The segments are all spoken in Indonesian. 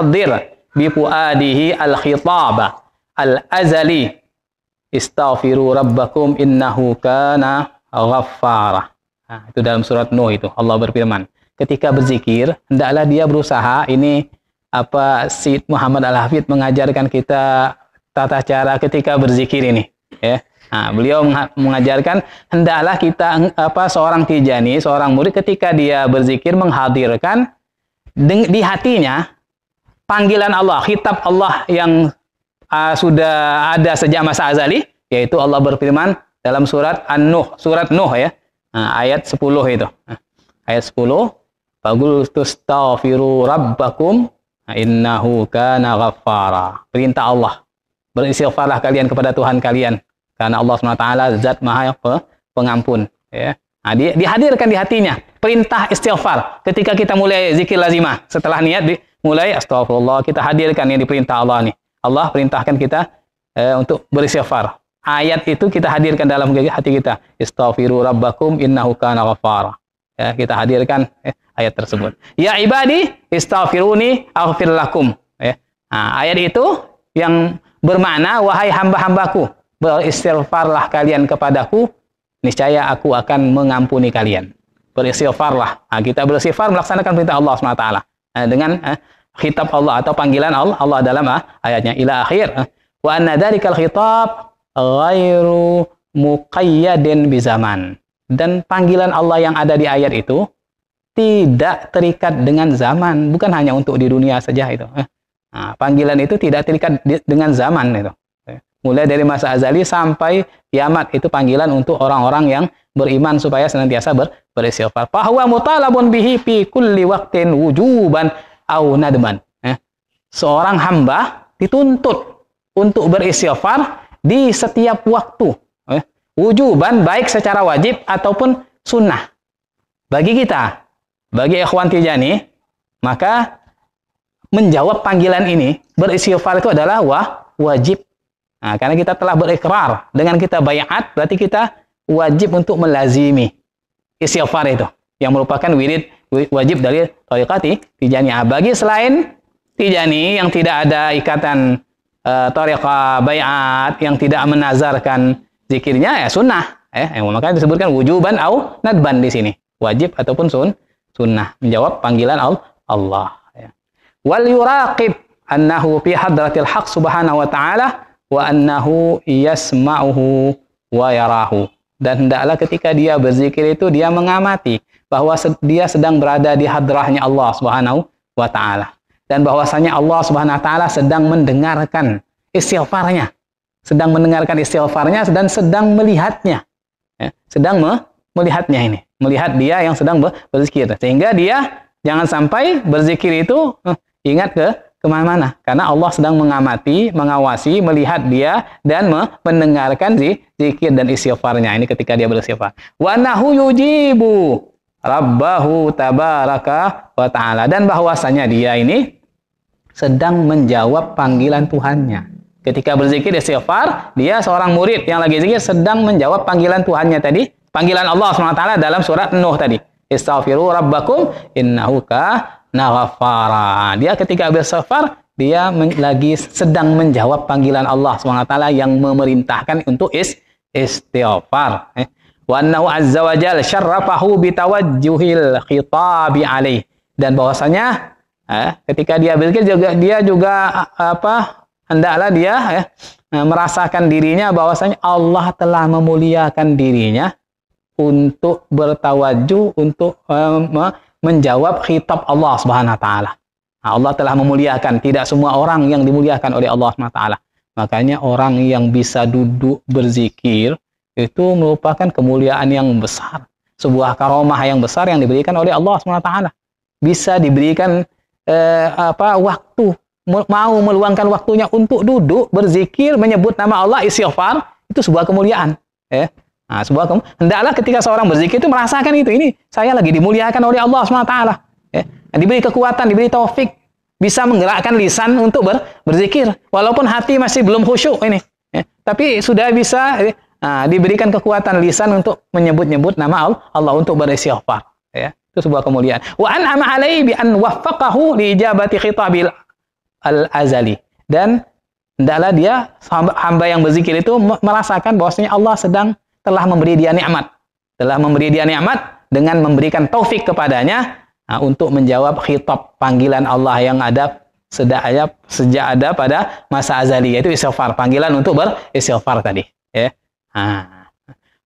yahdir fuadihi al khitab al-azali istaghfiru rabbakum innahu kana ghaffara. Nah, itu dalam surat Nuh itu Allah berfirman, ketika berzikir hendaklah dia berusaha ini apa Syed Muhammad Al-Hafidz mengajarkan kita tata cara ketika berzikir ini, ya. Nah, beliau mengajarkan hendaklah kita apa seorang tijani, seorang murid ketika dia berzikir menghadirkan di hatinya panggilan Allah, kitab Allah yang uh, sudah ada sejak masa azali, yaitu Allah berfirman dalam surat An-Nuh, surat Nuh ya, nah, ayat 10 itu. Nah, ayat 10, Fagul tustaghfiru rabbakum nah, innahu kana ghaffara. Perintah Allah. Beristighfarlah kalian kepada Tuhan kalian. Karena Allah SWT zat maha pengampun. Ya. Nah, di, dihadirkan di hatinya. Perintah istighfar. Ketika kita mulai zikir lazimah. Setelah niat di, mulai astagfirullah kita hadirkan yang diperintah Allah nih. Allah perintahkan kita e, untuk beristighfar. Ayat itu kita hadirkan dalam hati kita. Astaghfiru rabbakum innahu kana ghafar. Ya, kita hadirkan eh, ayat tersebut. Ya ibadi istaghfiruni aghfir lakum. Ya. Nah, ayat itu yang bermakna wahai hamba-hambaku beristighfarlah kalian kepadaku niscaya aku akan mengampuni kalian beristighfarlah. Nah, kita beristighfar melaksanakan perintah Allah SWT. Eh, dengan eh, khitab Allah atau panggilan Allah, Allah dalam eh, ayatnya ila akhir. Eh. Wa anna dzalikal khitab ghairu muqayyadin zaman Dan panggilan Allah yang ada di ayat itu tidak terikat dengan zaman, bukan hanya untuk di dunia saja itu. Eh. Nah, panggilan itu tidak terikat dengan zaman itu. Mulai dari masa azali sampai kiamat itu panggilan untuk orang-orang yang beriman supaya senantiasa ber, beristighfar. Bahwa mutalabun bihi fi kulli waqtin wujuban au nadman. Eh, seorang hamba dituntut untuk beristighfar di setiap waktu. Eh, wujuban baik secara wajib ataupun sunnah. Bagi kita, bagi ikhwan tijani, maka menjawab panggilan ini, beristighfar itu adalah wah, wajib. Nah, karena kita telah berikrar dengan kita bayat, berarti kita wajib untuk melazimi istighfar itu yang merupakan wirid wajib dari tariqati tijaniyah. Bagi selain tijani yang tidak ada ikatan e, tariqah bayat yang tidak menazarkan zikirnya ya sunnah ya. yang makanya disebutkan wujuban au nadban di sini. Wajib ataupun sun sunnah menjawab panggilan Allah ya. Wal yuraqib annahu fi hadratil haq subhanahu wa ta'ala wa annahu yasma'uhu wa yarahu. Dan hendaklah ketika dia berzikir itu dia mengamati bahwa dia sedang berada di hadrahnya Allah Subhanahu wa taala dan bahwasanya Allah Subhanahu wa taala sedang mendengarkan istighfarnya, sedang mendengarkan istighfarnya dan sedang melihatnya. Ya, sedang me melihatnya ini, melihat dia yang sedang berzikir. Sehingga dia jangan sampai berzikir itu eh, ingat ke kemana-mana. Karena Allah sedang mengamati, mengawasi, melihat dia, dan mendengarkan zikir dan istighfarnya. Ini ketika dia beristighfar. Wa nahu yujibu rabbahu tabaraka wa ta'ala. Dan bahwasanya dia ini sedang menjawab panggilan Tuhannya. Ketika berzikir istighfar, dia seorang murid yang lagi zikir sedang menjawab panggilan Tuhannya tadi. Panggilan Allah SWT dalam surat Nuh tadi. Istaghfiru rabbakum innahu ka nafara. Ah, dia ketika bersafar, dia men lagi sedang menjawab panggilan Allah SWT yang memerintahkan untuk is istighfar. Eh. Wa annahu azza wa jal syarrafahu bitawajjuhil khitabi alaih. Dan bahwasanya eh, ketika dia berzikir juga dia juga apa hendaklah dia eh, merasakan dirinya bahwasanya Allah telah memuliakan dirinya untuk bertawajuh untuk eh, menjawab khitab Allah Subhanahu wa taala. Nah, Allah telah memuliakan tidak semua orang yang dimuliakan oleh Allah Subhanahu wa taala. Makanya orang yang bisa duduk berzikir itu merupakan kemuliaan yang besar, sebuah karomah yang besar yang diberikan oleh Allah Subhanahu wa taala. Bisa diberikan eh, apa waktu mau meluangkan waktunya untuk duduk berzikir menyebut nama Allah istighfar itu sebuah kemuliaan ya Nah, sebuah kamu hendaklah ketika seorang berzikir itu merasakan itu. Ini saya lagi dimuliakan oleh Allah SWT. Ya. Diberi kekuatan, diberi taufik. Bisa menggerakkan lisan untuk ber, berzikir. Walaupun hati masih belum khusyuk ini. Ya. Tapi sudah bisa ya, ah, diberikan kekuatan lisan untuk menyebut-nyebut nama Allah, Allah untuk beristighfar. Ya. Itu sebuah kemuliaan. Wa an alaihi bi an waffaqahu li ijabati khitabil al-azali. Dan hendaklah dia hamba yang berzikir itu merasakan bahwasanya Allah sedang telah memberi dia nikmat. Telah memberi dia nikmat dengan memberikan taufik kepadanya nah, untuk menjawab khitab panggilan Allah yang ada sejak ada, ya, sejak ada pada masa azali yaitu istighfar panggilan untuk beristighfar tadi ya ha. Ah.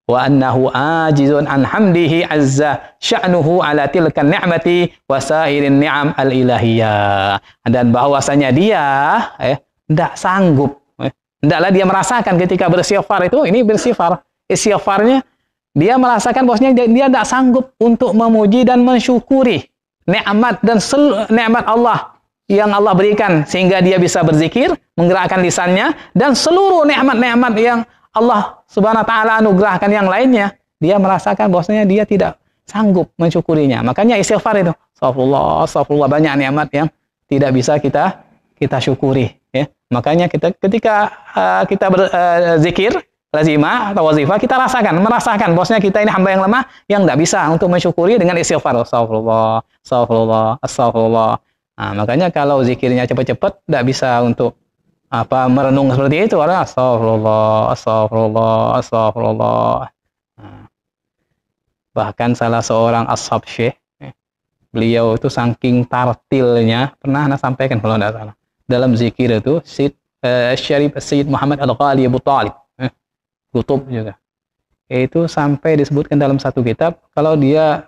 wa annahu ajizun an hamdihi azza sya'nuhu ala tilkan ni'mati wa sairin ni'am al ilahiyah dan bahwasanya dia ya tidak sanggup hendaklah ya, dia merasakan ketika bersifar itu ini bersifar istighfarnya, dia merasakan bosnya dia tidak sanggup untuk memuji dan mensyukuri nikmat dan seluruh nikmat Allah yang Allah berikan sehingga dia bisa berzikir, menggerakkan lisannya dan seluruh nikmat-nikmat yang Allah Subhanahu wa taala anugerahkan yang lainnya, dia merasakan bosnya dia tidak sanggup mensyukurinya. Makanya istighfar itu, astagfirullah, astagfirullah banyak nikmat yang tidak bisa kita kita syukuri, ya. Makanya kita ketika uh, kita berzikir eh, uh, lazima atau wazifah kita rasakan merasakan bosnya kita ini hamba yang lemah yang tidak bisa untuk mensyukuri dengan istighfar astagfirullah astagfirullah astagfirullah nah, makanya kalau zikirnya cepat-cepat tidak bisa untuk apa merenung seperti itu orang astagfirullah astagfirullah astagfirullah nah, bahkan salah seorang ashab syekh eh, beliau itu saking tartilnya pernah anak sampaikan kalau tidak salah dalam zikir itu Syed, uh, eh, Syarif Syed Muhammad al ghali Abu Talib kutub juga itu sampai disebutkan dalam satu kitab kalau dia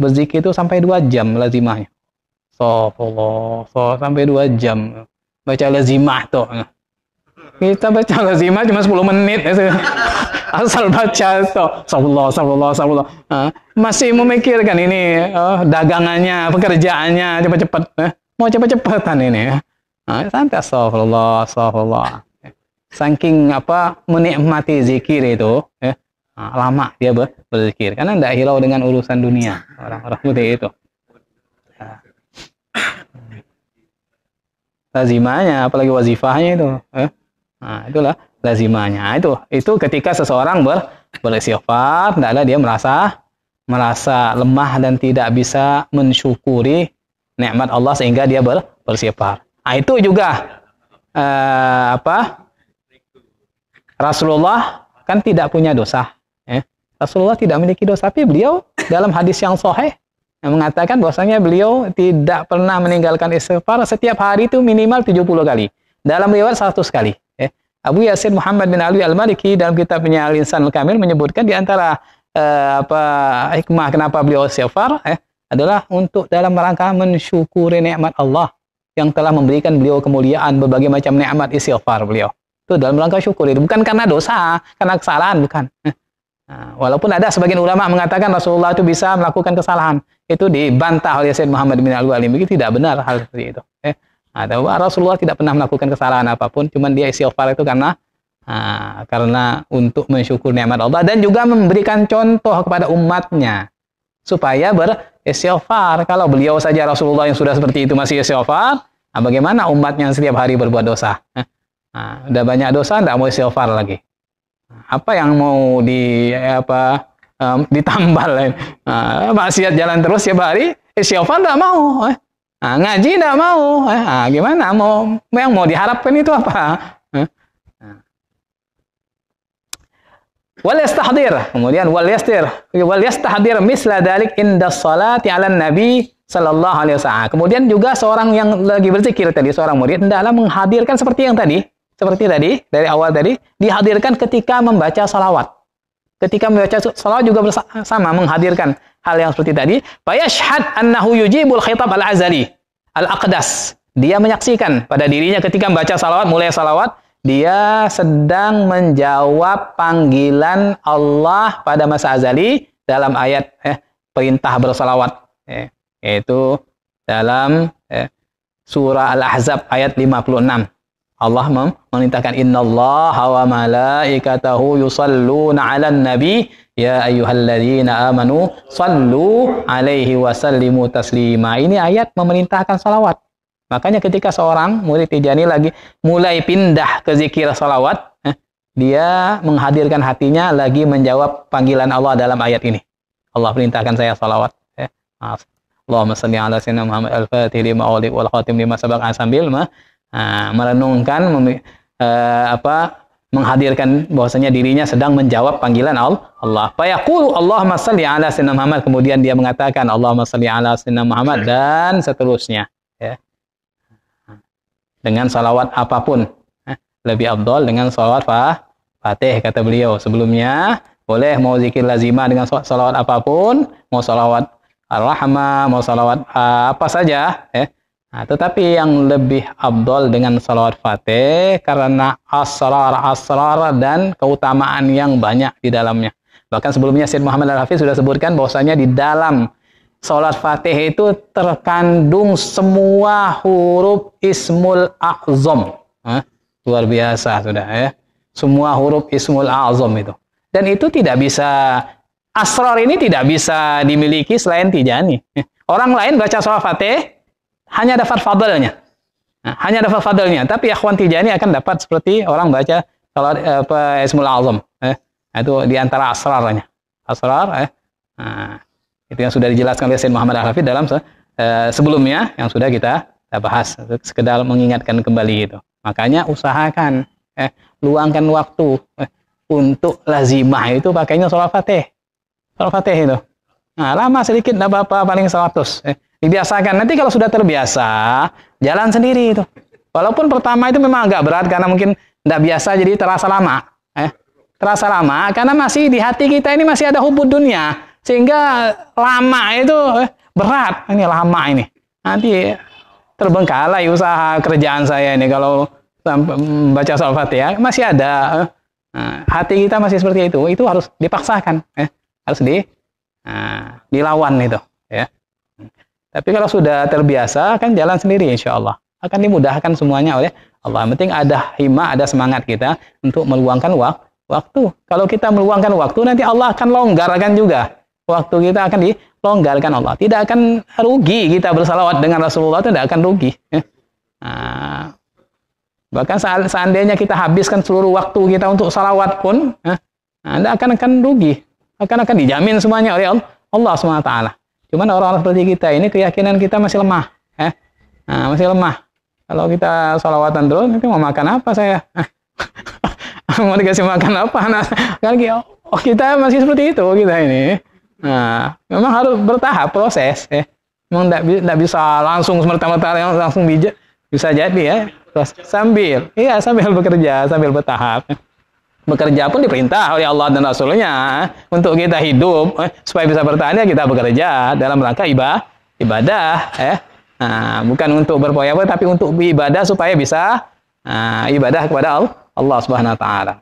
berzikir itu sampai dua jam lazimahnya so, so sampai dua jam baca lazimah tuh kita baca lazimah cuma 10 menit asal baca tuh sallallahu sallallahu sallallahu masih memikirkan ini oh, dagangannya pekerjaannya cepat-cepat mau cepat-cepatan ini santai astagfirullah astagfirullah saking apa menikmati zikir itu ya, ah, lama dia ber berzikir karena tidak hilau dengan urusan dunia orang-orang putih itu ah. lazimanya apalagi wazifahnya itu eh? nah, itulah lazimanya ah, itu itu ketika seseorang ber beristighfar tidaklah dia merasa merasa lemah dan tidak bisa mensyukuri nikmat Allah sehingga dia ber, nah, itu juga eh, apa Rasulullah kan tidak punya dosa. Ya. Rasulullah tidak memiliki dosa, tapi beliau dalam hadis yang soheh yang mengatakan bahwasanya beliau tidak pernah meninggalkan istighfar setiap hari itu minimal 70 kali. Dalam riwayat 100 kali. Ya. Abu Yasir Muhammad bin ali Al-Maliki dalam kitabnya Al-Insan kamil menyebutkan di antara eh, apa hikmah kenapa beliau istighfar eh, adalah untuk dalam rangka mensyukuri nikmat Allah yang telah memberikan beliau kemuliaan berbagai macam nikmat istighfar beliau. Itu dalam rangka syukur itu. Bukan karena dosa, karena kesalahan, bukan. Nah, walaupun ada sebagian ulama mengatakan Rasulullah itu bisa melakukan kesalahan. Itu dibantah oleh Said Muhammad bin Al-Walim. begitu tidak benar hal seperti itu. ada ya. nah, Rasulullah tidak pernah melakukan kesalahan apapun. Cuman dia istighfar itu karena Nah, karena untuk mensyukur nikmat Allah dan juga memberikan contoh kepada umatnya supaya beristighfar. Kalau beliau saja Rasulullah yang sudah seperti itu masih istighfar, nah bagaimana umatnya setiap hari berbuat dosa? Nah, udah banyak dosa, tidak mau istighfar lagi. Apa yang mau di eh, apa um, ditambal? Nah, maksiat jalan terus ya hari, istighfar tidak mau. Nah, ngaji tidak mau. Nah, gimana? Mau yang mau diharapkan itu apa? wal yastahdir kemudian wal yastir wal yastahdir misla dalik inda salati ala nabi sallallahu alaihi wasallam kemudian juga seorang yang lagi berzikir tadi seorang murid hendaklah menghadirkan seperti yang tadi seperti tadi dari awal tadi dihadirkan ketika membaca salawat ketika membaca salawat juga bersama menghadirkan hal yang seperti tadi fayashhad annahu yujibul khitab al-azali al-aqdas dia menyaksikan pada dirinya ketika membaca salawat mulai salawat dia sedang menjawab panggilan Allah pada masa azali dalam ayat eh, perintah bersalawat eh, yaitu dalam eh, surah Al-Ahzab ayat 56 Allah memerintahkan innallaha wa malaikatahu yusalluna 'alan nabi ya ayyuhalladzina amanu sallu 'alaihi wa sallimu taslima. Ini ayat memerintahkan salawat. Makanya ketika seorang murid Tijani lagi mulai pindah ke zikir salawat, eh, dia menghadirkan hatinya lagi menjawab panggilan Allah dalam ayat ini. Allah perintahkan saya salawat. Ya. Allahumma salli ala sayyidina Muhammad al-Fatih lima awli wal khatim lima sabak asambil ah, ma Nah, merenungkan mem, e, eh, apa menghadirkan bahwasanya dirinya sedang menjawab panggilan Allah. Fayaqulu Allahumma salli ala sayyidina Muhammad. Kemudian dia mengatakan Allahumma salli ala sayyidina Muhammad dan seterusnya. Ya. Dengan salawat apapun. Eh, lebih abdol dengan salawat fa fatih kata beliau. Sebelumnya boleh mau zikir lazimah dengan salawat apapun. Mau salawat ar rahmah mau salawat ah, apa saja. Ya. Nah, tetapi yang lebih abdol dengan salawat fatih karena asrar-asrar dan keutamaan yang banyak di dalamnya. Bahkan sebelumnya Syed Muhammad Al-Hafiz sudah sebutkan bahwasanya di dalam salat fatih itu terkandung semua huruf ismul a'zam. Hah? Luar biasa sudah ya. Semua huruf ismul a'zam itu. Dan itu tidak bisa, asrar ini tidak bisa dimiliki selain tijani. Orang lain baca salat fatih, hanya dapat fadlnya. Nah, hanya dapat fadlnya. Tapi akhwan tijani akan dapat seperti orang baca kalau eh, apa Ismul Azam. Eh, nah, itu di antara asrarnya. Asrar eh. Nah, itu yang sudah dijelaskan oleh Muhammad Al-Hafidz dalam se eh, sebelumnya yang sudah kita, bahas sekedar mengingatkan kembali itu. Makanya usahakan eh, luangkan waktu eh, untuk lazimah itu pakainya sholat fatih. Sholat fatih itu. Nah, lama sedikit tidak apa-apa paling 100. Eh. Dibiasakan. Nanti kalau sudah terbiasa, jalan sendiri itu. Walaupun pertama itu memang agak berat karena mungkin tidak biasa jadi terasa lama. Eh, terasa lama karena masih di hati kita ini masih ada hubud dunia. Sehingga lama itu eh, berat. Ini lama ini. Nanti terbengkalai usaha kerjaan saya ini kalau baca soal fatihah masih ada eh, eh, hati kita masih seperti itu itu harus dipaksakan eh, harus di eh, dilawan itu tapi kalau sudah terbiasa kan jalan sendiri insya Allah. Akan dimudahkan semuanya oleh Allah. Yang penting ada hima, ada semangat kita untuk meluangkan wak waktu. Kalau kita meluangkan waktu nanti Allah akan longgarkan juga. Waktu kita akan dilonggarkan Allah. Tidak akan rugi kita bersalawat dengan Rasulullah itu tidak akan rugi. Ah. bahkan seandainya kita habiskan seluruh waktu kita untuk salawat pun, nah, eh, Anda akan akan rugi. Akan akan dijamin semuanya oleh Allah SWT. Cuman orang-orang seperti kita ini keyakinan kita masih lemah, eh? nah, masih lemah. Kalau kita sholawatan terus, nanti mau makan apa saya? mau dikasih makan apa? Nah, kan oh, kita masih seperti itu kita ini. Nah, memang harus bertahap proses, ya. Memang tidak bisa langsung semerta-merta langsung bijak. Bisa jadi ya, sambil, iya sambil bekerja, sambil bertahap. Ya. Bekerja pun diperintah oleh Allah dan Rasulnya eh, untuk kita hidup eh, supaya bisa bertahan ya kita bekerja dalam rangka ibadah, ibadah eh. Nah, bukan untuk berpoya-poya tapi untuk ibadah supaya bisa nah, ibadah kepada Allah, Subhanahu wa taala.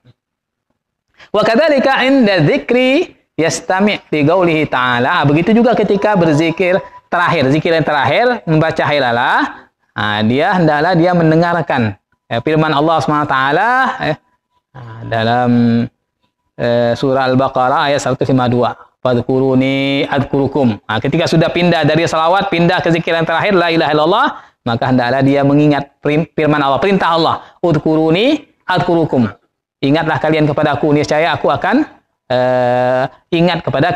Wa kadzalika inda dzikri yastami' li ta'ala. Ah, begitu juga ketika berzikir terakhir, zikir yang terakhir membaca hilalah, nah, dia hendaklah dia mendengarkan eh, firman Allah Subhanahu wa taala eh, Nah, dalam eh, surah Al-Baqarah ayat 152. Fadkuruni adkurukum. Nah, ketika sudah pindah dari salawat, pindah ke zikir yang terakhir, la ilaha illallah, maka hendaklah dia mengingat firman Allah, perintah Allah. Udkuruni adkurukum. Ingatlah kalian kepada aku, niscaya aku akan eh, ingat kepada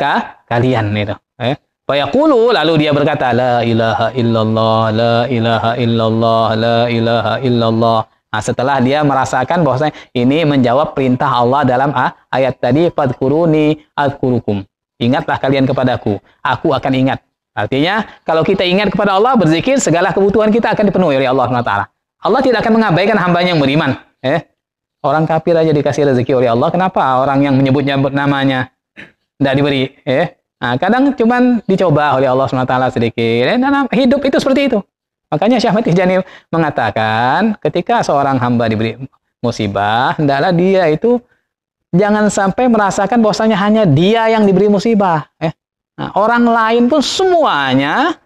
kalian. Gitu. Eh. Fayaqulu lalu dia berkata la ilaha illallah la ilaha illallah la ilaha illallah Nah, setelah dia merasakan bahwasanya ini menjawab perintah Allah dalam ah, ayat tadi, "Fadkuruni adkurukum." Ingatlah kalian kepadaku, aku akan ingat. Artinya, kalau kita ingat kepada Allah, berzikir, segala kebutuhan kita akan dipenuhi oleh Allah SWT. Allah tidak akan mengabaikan hambanya yang beriman. Eh, orang kafir aja dikasih rezeki oleh Allah, kenapa orang yang menyebutnya namanya tidak diberi? Eh, nah, kadang cuman dicoba oleh Allah SWT sedikit. Eh, hidup itu seperti itu. Makanya Syekh Ahmad mengatakan ketika seorang hamba diberi musibah, hendaklah dia itu jangan sampai merasakan bahwasanya hanya dia yang diberi musibah. Eh, Nah, orang lain pun semuanya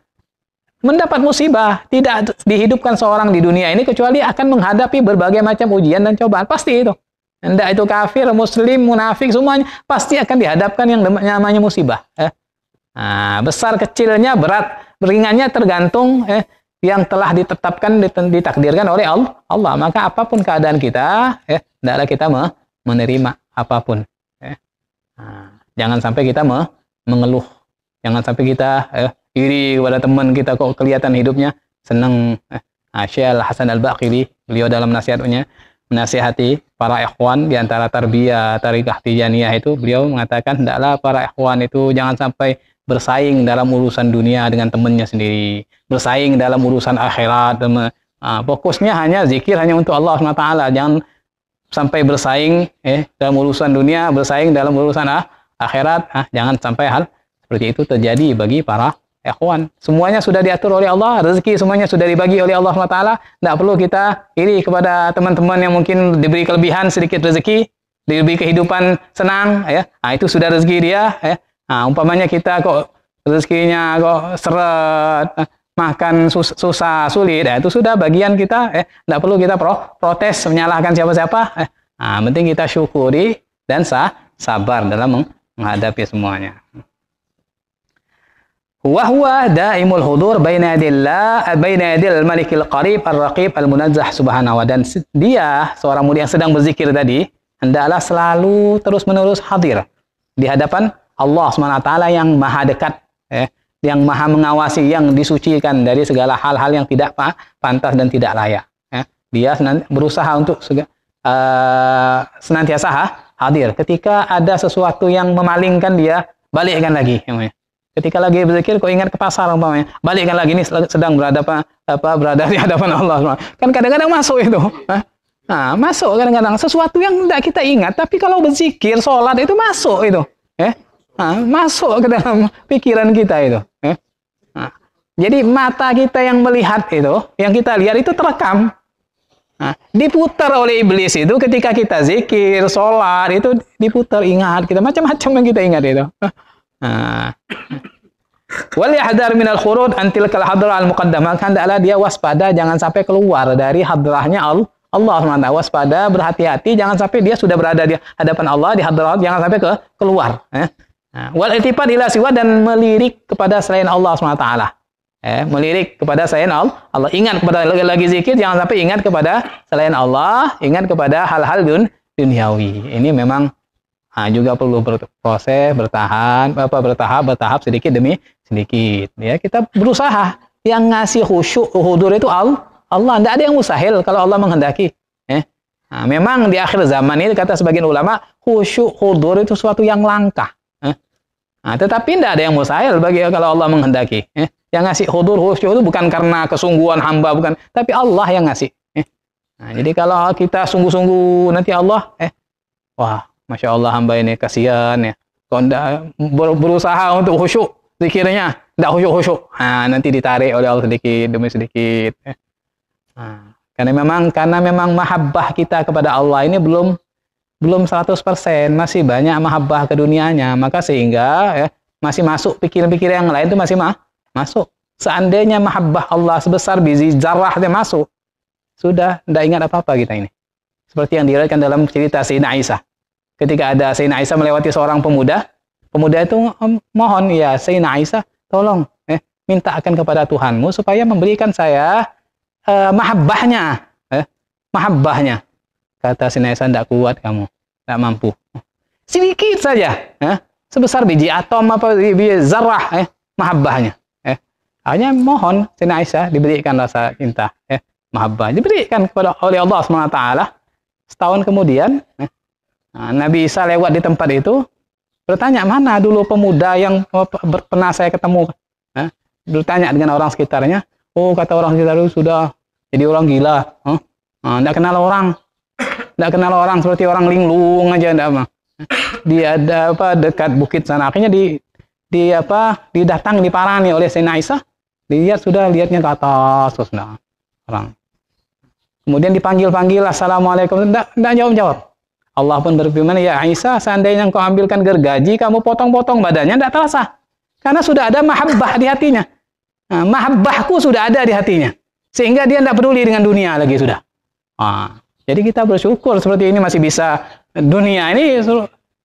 mendapat musibah. Tidak dihidupkan seorang di dunia ini kecuali akan menghadapi berbagai macam ujian dan cobaan. Pasti itu. Tidak itu kafir, muslim, munafik, semuanya pasti akan dihadapkan yang namanya musibah. Eh, Nah, besar kecilnya berat, ringannya tergantung eh, yang telah ditetapkan ditakdirkan oleh Allah maka apapun keadaan kita ya hendaklah kita menerima apapun ya. nah, jangan sampai kita mengeluh jangan sampai kita eh, iri kepada teman kita kok kelihatan hidupnya senang eh, ya. nah, Syekh Hasan Al-Baqili beliau dalam nasihatnya menasihati para ikhwan di antara tarbiyah tarikah tijaniyah itu beliau mengatakan hendaklah para ikhwan itu jangan sampai bersaing dalam urusan dunia dengan temannya sendiri, bersaing dalam urusan akhirat. Dan, uh, fokusnya hanya zikir hanya untuk Allah SWT. Jangan sampai bersaing eh, dalam urusan dunia, bersaing dalam urusan ah, akhirat. Ah, jangan sampai hal seperti itu terjadi bagi para ikhwan. Semuanya sudah diatur oleh Allah, rezeki semuanya sudah dibagi oleh Allah SWT. Tidak perlu kita iri kepada teman-teman yang mungkin diberi kelebihan sedikit rezeki, diberi kehidupan senang, ya. Nah, itu sudah rezeki dia, ya. Nah, umpamanya kita kok rezekinya kok seret, makan susah, sulit, eh, itu sudah bagian kita, eh, tidak perlu kita pro protes, menyalahkan siapa-siapa. Eh, nah, penting kita syukuri dan sah sabar dalam menghadapi semuanya. Wahwa daimul hudur baina yadillah eh, baina yadil malikil qarib al raqib al-munazzah subhanahu wa dan dia seorang mulia yang sedang berzikir tadi hendaklah selalu terus-menerus hadir di hadapan Allah SWT yang maha dekat, eh, yang maha mengawasi, yang disucikan dari segala hal-hal yang tidak pantas dan tidak layak. Eh. Dia berusaha untuk uh, senantiasa hadir. Ketika ada sesuatu yang memalingkan dia, balikkan lagi. Ya, Ketika lagi berzikir, kau ingat ke pasar umpamanya. Balikkan lagi ini sedang berada apa, apa berada di hadapan Allah. swt. Kan kadang-kadang masuk itu. Nah, masuk kadang-kadang sesuatu yang tidak kita ingat, tapi kalau berzikir, sholat itu masuk itu nah, masuk ke dalam pikiran kita itu. Ya. Nah, jadi mata kita yang melihat itu, yang kita lihat itu terekam. Nah, diputar oleh iblis itu ketika kita zikir, sholat, itu diputar ingat kita macam-macam yang kita ingat itu. Nah. Wal yahdar minal khurud antil kal hadrah al muqaddamah adalah kan dia waspada jangan sampai keluar dari hadrahnya Allah. Allah SWT waspada, berhati-hati, jangan sampai dia sudah berada di hadapan Allah, di hadrah, jangan sampai ke keluar. Eh? Nah, wal iltifat ila siwa dan melirik kepada selain Allah SWT. Eh, melirik kepada selain Allah. Allah ingat kepada lagi, lagi zikir, jangan sampai ingat kepada selain Allah, ingat kepada hal-hal dun, duniawi. Ini memang nah, juga perlu berproses, bertahan, apa bertahap, bertahap sedikit demi sedikit. Ya, kita berusaha. Yang ngasih khusyuk, hudur itu Allah. Allah, tidak ada yang mustahil kalau Allah menghendaki. Eh, nah, memang di akhir zaman ini kata sebagian ulama, khusyuk, hudur itu suatu yang langka Nah, tetapi tidak ada yang mustahil bagi kalau Allah menghendaki. Eh, Yang ngasih hudur khusyuk itu bukan karena kesungguhan hamba, bukan, tapi Allah yang ngasih. Eh. Nah, jadi kalau kita sungguh-sungguh nanti Allah, eh, wah, masya Allah hamba ini kasihan ya. Kalau ber berusaha untuk khusyuk, pikirnya tidak khusyuk-khusyuk. Nah, nanti ditarik oleh Allah sedikit demi sedikit. Eh. Nah, karena memang karena memang mahabbah kita kepada Allah ini belum belum 100%, masih banyak mahabbah ke dunianya maka sehingga ya, masih masuk pikiran-pikiran yang lain itu masih ma masuk. Seandainya mahabbah Allah sebesar biji jarahnya masuk, sudah tidak ingat apa-apa kita ini. Seperti yang diriwayatkan dalam cerita Sayyidina Aisyah. Ketika ada Sayyidina Aisyah melewati seorang pemuda, pemuda itu mohon, ya Sayyidina Aisyah, tolong eh, akan kepada Tuhanmu supaya memberikan saya eh, mahabbahnya. Eh, mahabbahnya. Kata Naisa, tidak kuat kamu, tidak mampu. Sedikit saja, eh? sebesar biji atom apa biji zarah, eh? mahabbahnya. Eh? Hanya mohon Naisa diberikan rasa cinta, eh? mahabbah. Diberikan kepada oleh Allah SWT. Setahun kemudian, eh? nah, Nabi Isa lewat di tempat itu, bertanya, mana dulu pemuda yang oh, pernah saya ketemu? Eh? Bertanya dengan orang sekitarnya, oh kata orang sekitar itu sudah jadi orang gila, eh? Oh, ah, nah, tidak kenal orang, tidak kenal orang seperti orang linglung aja ndak mah. Di ada apa dekat bukit sana. Akhirnya di di apa didatang diparani oleh Sayyidina Aisyah. Dilihat sudah lihatnya ke atas terus nah, orang. Kemudian dipanggil-panggil Assalamualaikum. Nggak, nggak jawab-jawab. Allah pun berfirman, ya Aisyah, seandainya engkau ambilkan gergaji, kamu potong-potong badannya, tidak terasa. Karena sudah ada mahabbah di hatinya. Nah, mahabbahku sudah ada di hatinya. Sehingga dia tidak peduli dengan dunia lagi sudah. Ah. Jadi kita bersyukur seperti ini masih bisa dunia ini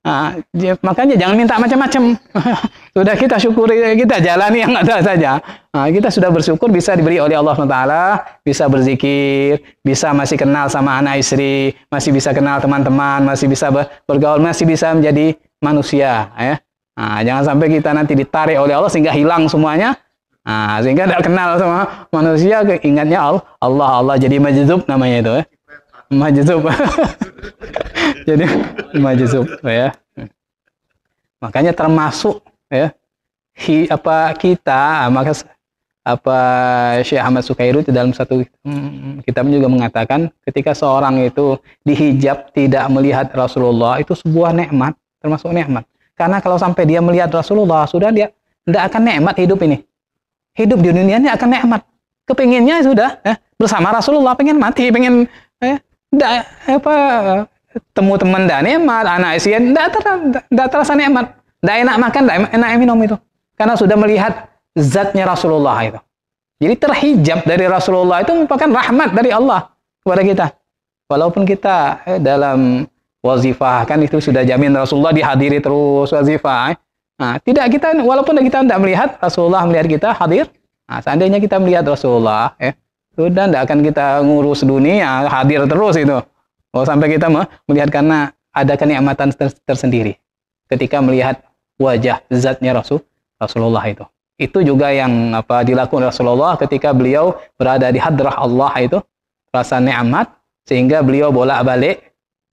Nah, makanya jangan minta macam-macam. sudah kita syukuri, kita jalani yang ada saja. Nah, kita sudah bersyukur bisa diberi oleh Allah SWT, bisa berzikir, bisa masih kenal sama anak istri, masih bisa kenal teman-teman, masih bisa bergaul, masih bisa menjadi manusia. Ya. Nah, jangan sampai kita nanti ditarik oleh Allah sehingga hilang semuanya. Nah, sehingga tidak kenal sama manusia, ingatnya Allah, Allah, jadi majdub namanya itu. Ya. Majzub. Jadi majzub ya. Makanya termasuk ya hi, apa kita maka apa Syekh Ahmad Sukairu di dalam satu hmm, kitabnya juga mengatakan ketika seorang itu dihijab tidak melihat Rasulullah itu sebuah nikmat termasuk nikmat. Karena kalau sampai dia melihat Rasulullah sudah dia tidak akan nikmat hidup ini. Hidup di dunia ini akan nikmat. Kepinginnya sudah eh, bersama Rasulullah pengen mati pengen da apa temu teman dah nikmat, anak isian, tidak ter, tidak terasa nikmat, tidak enak makan, tidak enak minum itu, karena sudah melihat zatnya Rasulullah itu. Jadi terhijab dari Rasulullah itu merupakan rahmat dari Allah kepada kita. Walaupun kita eh, dalam wazifah kan itu sudah jamin Rasulullah dihadiri terus wazifah. Eh. Nah, tidak kita walaupun kita tidak melihat Rasulullah melihat kita hadir. Nah, seandainya kita melihat Rasulullah, eh, sudah, tidak akan kita ngurus dunia, hadir terus itu. Oh, sampai kita melihat karena ada kenikmatan tersendiri ketika melihat wajah zatnya Rasul Rasulullah itu. Itu juga yang apa dilakukan Rasulullah ketika beliau berada di hadrah Allah itu rasa nikmat sehingga beliau bolak-balik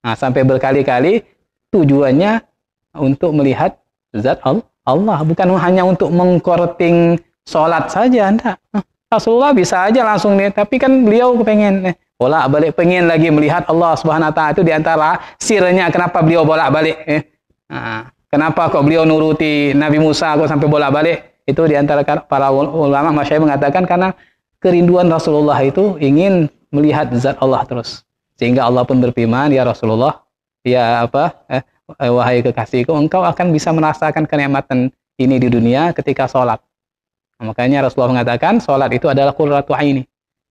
nah, sampai berkali-kali tujuannya untuk melihat zat Allah, bukan hanya untuk mengkorting sholat saja, enggak. Nah, Rasulullah bisa aja langsung nih, tapi kan beliau kepengen. Eh, Bola balik pengen lagi melihat Allah Subhanahu Wa Taala itu diantara sirnya kenapa beliau bolak balik. Eh. Nah, kenapa kok beliau nuruti Nabi Musa kok sampai bolak balik? Itu diantara para ulama Allah mengatakan karena kerinduan Rasulullah itu ingin melihat zat Allah terus. Sehingga Allah pun berfirman, ya Rasulullah, ya apa, eh, wahai kekasihku, engkau akan bisa merasakan kenikmatan ini di dunia ketika sholat. Nah, makanya Rasulullah mengatakan sholat itu adalah qurratu ini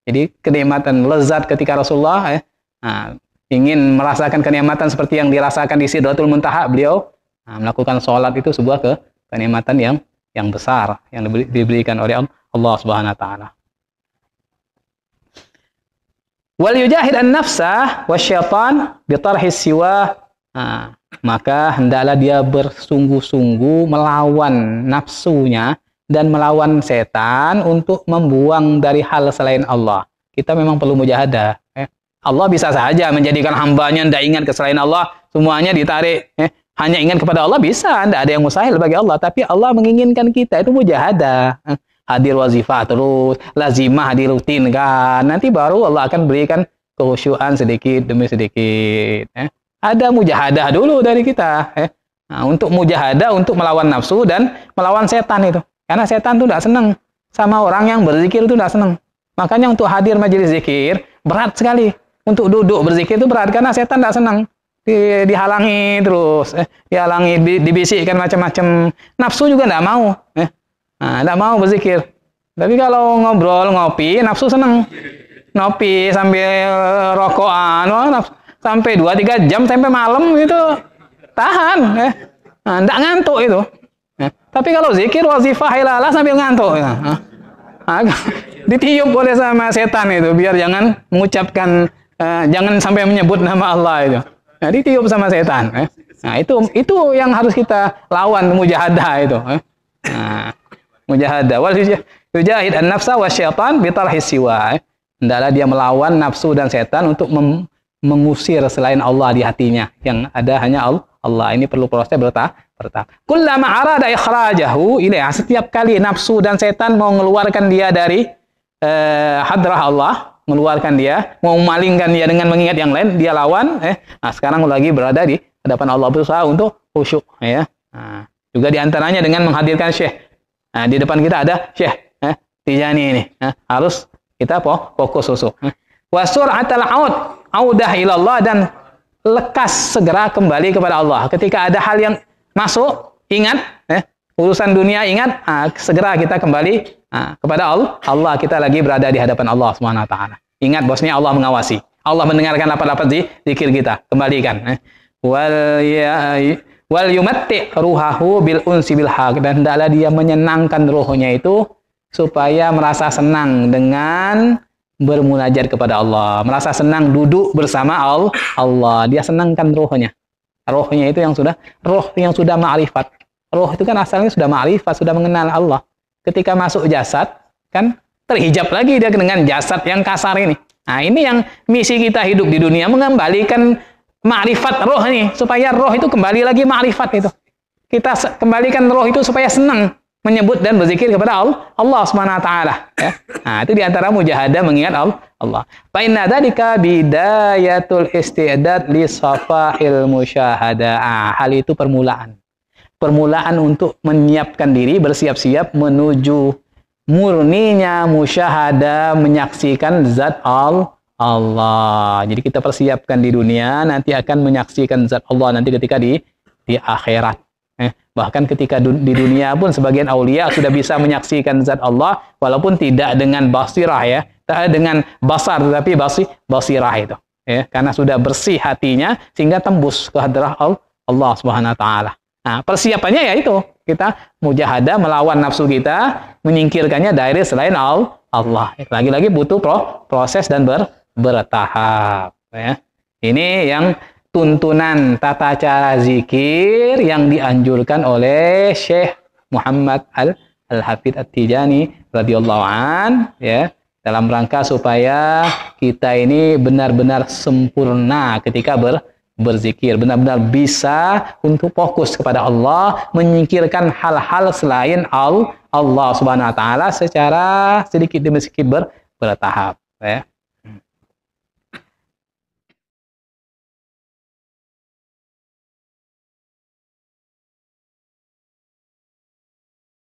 Jadi kenikmatan lezat ketika Rasulullah eh, nah, ingin merasakan kenikmatan seperti yang dirasakan di Sidratul Muntaha beliau nah, melakukan sholat itu sebuah ke kenikmatan yang yang besar yang diberikan oleh Allah Subhanahu wa taala. Wal yujahid an-nafsa wasyaitan bi tarhis siwa. Nah, maka hendaklah dia bersungguh-sungguh melawan nafsunya dan melawan setan untuk membuang dari hal selain Allah. Kita memang perlu mujahadah. Eh. Allah bisa saja menjadikan hambanya tidak ingat ke selain Allah, semuanya ditarik. Eh. Hanya ingat kepada Allah bisa, tidak ada yang mustahil bagi Allah. Tapi Allah menginginkan kita itu mujahadah. Eh. Hadir wazifah terus, lazimah rutin kan. Nanti baru Allah akan berikan kehusyuan sedikit demi sedikit. Eh. Ada mujahadah dulu dari kita. Nah, untuk mujahadah, untuk melawan nafsu dan melawan setan itu. Karena setan tuh tidak senang sama orang yang berzikir itu tidak senang. Makanya untuk hadir majelis zikir berat sekali. Untuk duduk berzikir itu berat karena setan tidak senang. Di, dihalangi terus, eh, dihalangi, dibisikkan macam-macam. Nafsu juga tidak mau, eh. nah, tidak mau berzikir. Tapi kalau ngobrol, ngopi, nafsu senang. Ngopi sambil eh, rokokan, wah, nafsu, sampai dua tiga jam, sampai malam itu tahan. Eh. Nah, tidak ngantuk itu. Tapi kalau zikir wazifah ilalah sambil ngantuk. Ya. Agak ditiup oleh sama setan itu biar jangan mengucapkan uh, jangan sampai menyebut nama Allah itu. Nah, ditiup sama setan. Ya. Nah, itu itu yang harus kita lawan mujahadah itu. Eh. Nah, mujahadah. Wal yujahid an-nafsa wasyaitan bitarhis siwa. Ya. Hendaklah dia melawan nafsu dan setan untuk mengusir selain Allah di hatinya yang ada hanya Allah. Allah ini perlu proses bertah pertama. Kullama arada ikhrajahu ilaih. Ya, setiap kali nafsu dan setan mau mengeluarkan dia dari eh, hadrah Allah, mengeluarkan dia, mau memalingkan dia dengan mengingat yang lain, dia lawan. Eh, nah sekarang lagi berada di hadapan Allah berusaha untuk khusyuk. Ya. Nah, juga diantaranya dengan menghadirkan syekh. Nah, di depan kita ada syekh. Eh, Tijani ini. Eh, harus kita po fokus susu eh. Wa Wasur aud. Audah ilallah dan lekas segera kembali kepada Allah. Ketika ada hal yang masuk, ingat, eh, urusan dunia ingat, ah, segera kita kembali ah, kepada Allah. Allah kita lagi berada di hadapan Allah Subhanahu wa taala. Ingat bosnya Allah mengawasi. Allah mendengarkan apa-apa di zikir kita. Kembalikan. Eh. Wal ya yumatti ruhahu bil unsi bil haq dan hendaklah dia menyenangkan rohnya itu supaya merasa senang dengan bermunajat kepada Allah, merasa senang duduk bersama Allah, dia senangkan rohnya. Rohnya itu yang sudah, roh yang sudah ma'rifat. Roh itu kan asalnya sudah ma'rifat, sudah mengenal Allah. Ketika masuk jasad, kan terhijab lagi dia dengan jasad yang kasar ini. Nah ini yang misi kita hidup di dunia, mengembalikan ma'rifat roh ini. Supaya roh itu kembali lagi ma'rifat itu. Kita kembalikan roh itu supaya senang menyebut dan berzikir kepada Allah Allah Subhanahu wa taala ya. Nah, itu di antara mujahadah mengingat Allah. Allah. Fa inna dzalika bidayatul istidad li safahil musyahada. Ah, hal itu permulaan. Permulaan untuk menyiapkan diri bersiap-siap menuju murninya musyahada menyaksikan zat Allah Allah. Jadi kita persiapkan di dunia nanti akan menyaksikan zat Allah nanti ketika di di akhirat. Eh, bahkan ketika dun di dunia pun sebagian aulia sudah bisa menyaksikan zat Allah walaupun tidak dengan basirah ya, dengan basar tapi basi basirah itu. Ya, karena sudah bersih hatinya sehingga tembus ke hadrah Allah Subhanahu wa taala. Nah, persiapannya ya itu. Kita mujahadah melawan nafsu kita, menyingkirkannya dari selain Allah. Lagi-lagi butuh pro proses dan ber bertahap ya. Ini yang tuntunan tata cara zikir yang dianjurkan oleh Syekh Muhammad Al Al Hafid At Tijani radhiyallahu an ya dalam rangka supaya kita ini benar-benar sempurna ketika ber berzikir benar-benar bisa untuk fokus kepada Allah menyingkirkan hal-hal selain Allah Subhanahu wa taala secara sedikit demi sedikit ber, bertahap ya